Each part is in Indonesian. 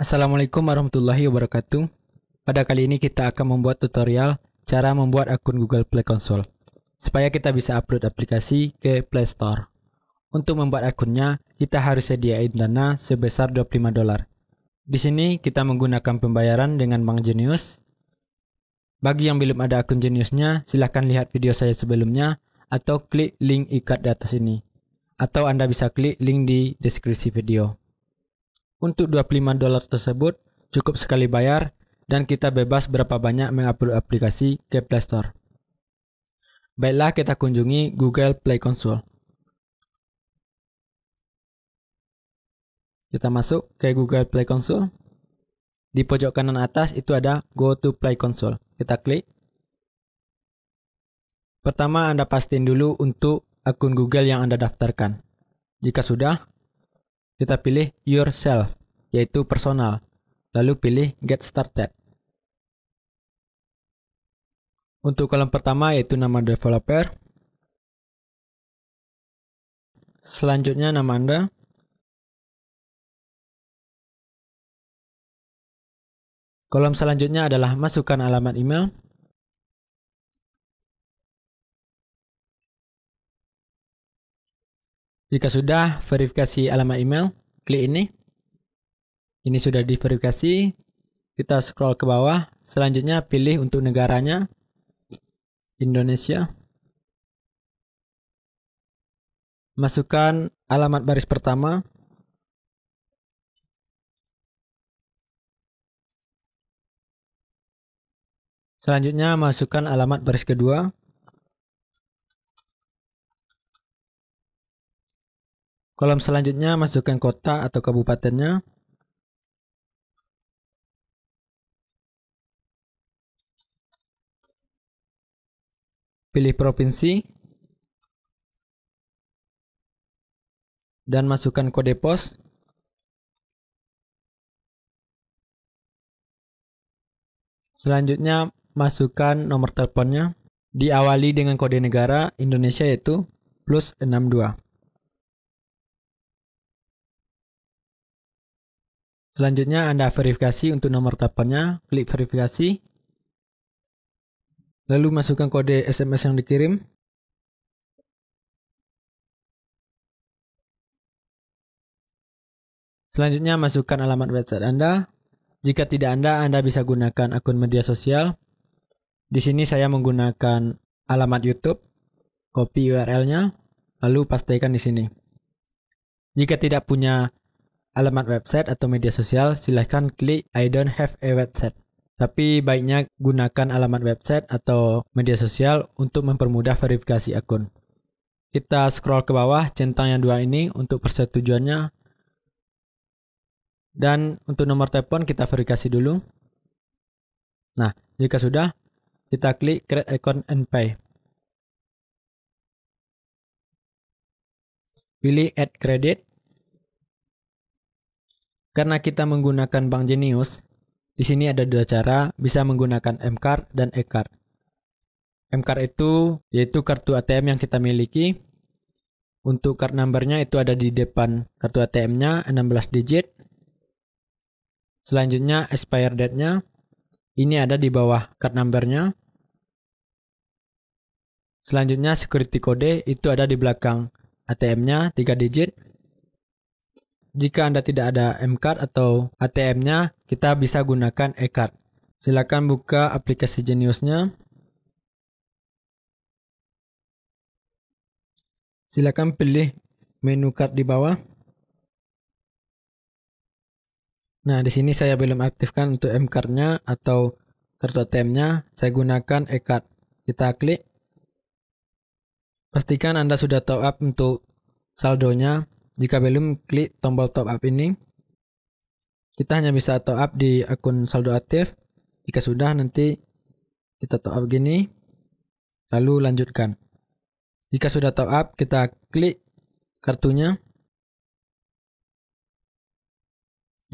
Assalamualaikum warahmatullahi wabarakatuh. Pada kali ini kita akan membuat tutorial cara membuat akun Google Play Console supaya kita bisa upload aplikasi ke Play Store. Untuk membuat akunnya, kita harus sediain dana sebesar 25 dolar. Di sini kita menggunakan pembayaran dengan Bank Genius. Bagi yang belum ada akun Geniusnya, silahkan lihat video saya sebelumnya atau klik link ikat di atas ini. Atau Anda bisa klik link di deskripsi video. Untuk 25 dolar tersebut, cukup sekali bayar dan kita bebas berapa banyak mengupload aplikasi ke Play Store. Baiklah kita kunjungi Google Play Console. Kita masuk ke Google Play Console. Di pojok kanan atas itu ada Go to Play Console. Kita klik. Pertama Anda pastiin dulu untuk akun Google yang Anda daftarkan. Jika sudah, kita pilih yourself, yaitu personal. Lalu pilih get started. Untuk kolom pertama yaitu nama developer. Selanjutnya nama Anda. Kolom selanjutnya adalah masukkan alamat email. Jika sudah verifikasi alamat email, klik ini. Ini sudah diverifikasi. Kita scroll ke bawah. Selanjutnya pilih untuk negaranya. Indonesia. Masukkan alamat baris pertama. Selanjutnya masukkan alamat baris kedua. Kolom selanjutnya masukkan kota atau kabupatennya. Pilih provinsi. Dan masukkan kode pos. Selanjutnya masukkan nomor teleponnya. Diawali dengan kode negara Indonesia yaitu plus 62. Selanjutnya Anda verifikasi untuk nomor teleponnya, klik verifikasi. Lalu masukkan kode SMS yang dikirim. Selanjutnya masukkan alamat website Anda. Jika tidak Anda, Anda bisa gunakan akun media sosial. Di sini saya menggunakan alamat YouTube, copy URL-nya, lalu pastikan di sini. Jika tidak punya alamat website atau media sosial, silahkan klik I don't have a website. Tapi baiknya gunakan alamat website atau media sosial untuk mempermudah verifikasi akun. Kita scroll ke bawah centang yang dua ini untuk persetujuannya. Dan untuk nomor telepon kita verifikasi dulu. Nah, jika sudah, kita klik create account and pay. Pilih add credit karena kita menggunakan bank Genius, di sini ada dua cara bisa menggunakan M-Card dan E-Card. M-Card itu yaitu kartu ATM yang kita miliki. Untuk card numbernya itu ada di depan kartu ATM-nya 16 digit. Selanjutnya expire date-nya. Ini ada di bawah card numbernya. Selanjutnya security code itu ada di belakang ATM-nya 3 digit. Jika Anda tidak ada M-Card atau ATM-nya, kita bisa gunakan e-card. Silakan buka aplikasi Genius-nya. Silakan pilih menu card di bawah. Nah, di sini saya belum aktifkan untuk M-Card-nya atau kartu ATM-nya. Saya gunakan e-card. Kita klik. Pastikan Anda sudah top up untuk saldonya jika belum, klik tombol top up ini. Kita hanya bisa top up di akun saldo aktif. Jika sudah, nanti kita top up gini. Lalu lanjutkan. Jika sudah top up, kita klik kartunya.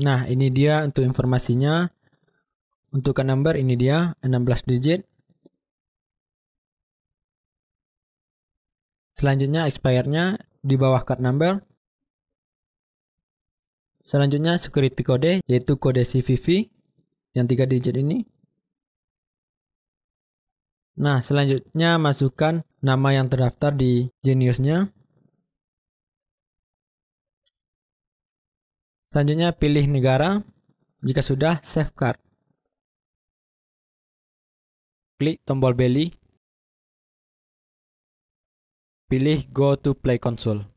Nah, ini dia untuk informasinya. Untuk ke number ini dia 16 digit. Selanjutnya expirednya di bawah card number Selanjutnya security kode yaitu kode CVV yang tiga digit ini. Nah, selanjutnya masukkan nama yang terdaftar di Geniusnya. Selanjutnya pilih negara. Jika sudah, save card. Klik tombol beli. Pilih go to play console.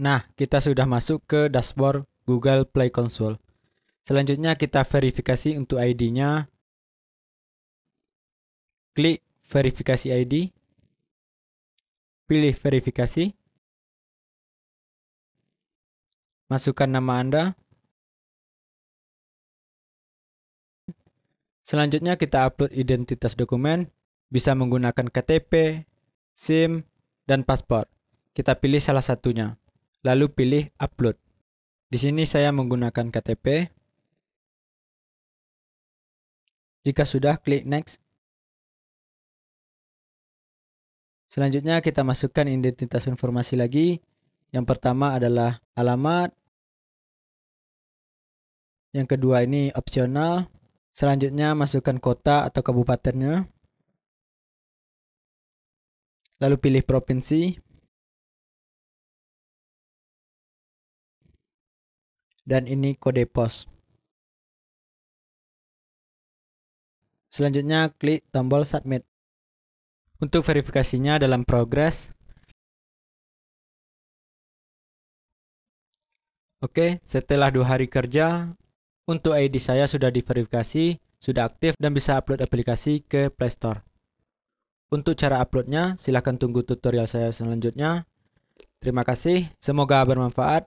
Nah, kita sudah masuk ke dashboard Google Play Console. Selanjutnya kita verifikasi untuk ID-nya. Klik verifikasi ID. Pilih verifikasi. Masukkan nama Anda. Selanjutnya kita upload identitas dokumen, bisa menggunakan KTP, SIM, dan paspor. Kita pilih salah satunya lalu pilih upload. Di sini saya menggunakan KTP. Jika sudah, klik next. Selanjutnya kita masukkan identitas informasi lagi. Yang pertama adalah alamat. Yang kedua ini opsional. Selanjutnya masukkan kota atau kabupatennya. Lalu pilih provinsi. dan ini kode pos. Selanjutnya klik tombol submit. Untuk verifikasinya dalam progress. Oke, setelah dua hari kerja, untuk ID saya sudah diverifikasi, sudah aktif dan bisa upload aplikasi ke Play Store. Untuk cara uploadnya, silahkan tunggu tutorial saya selanjutnya. Terima kasih, semoga bermanfaat.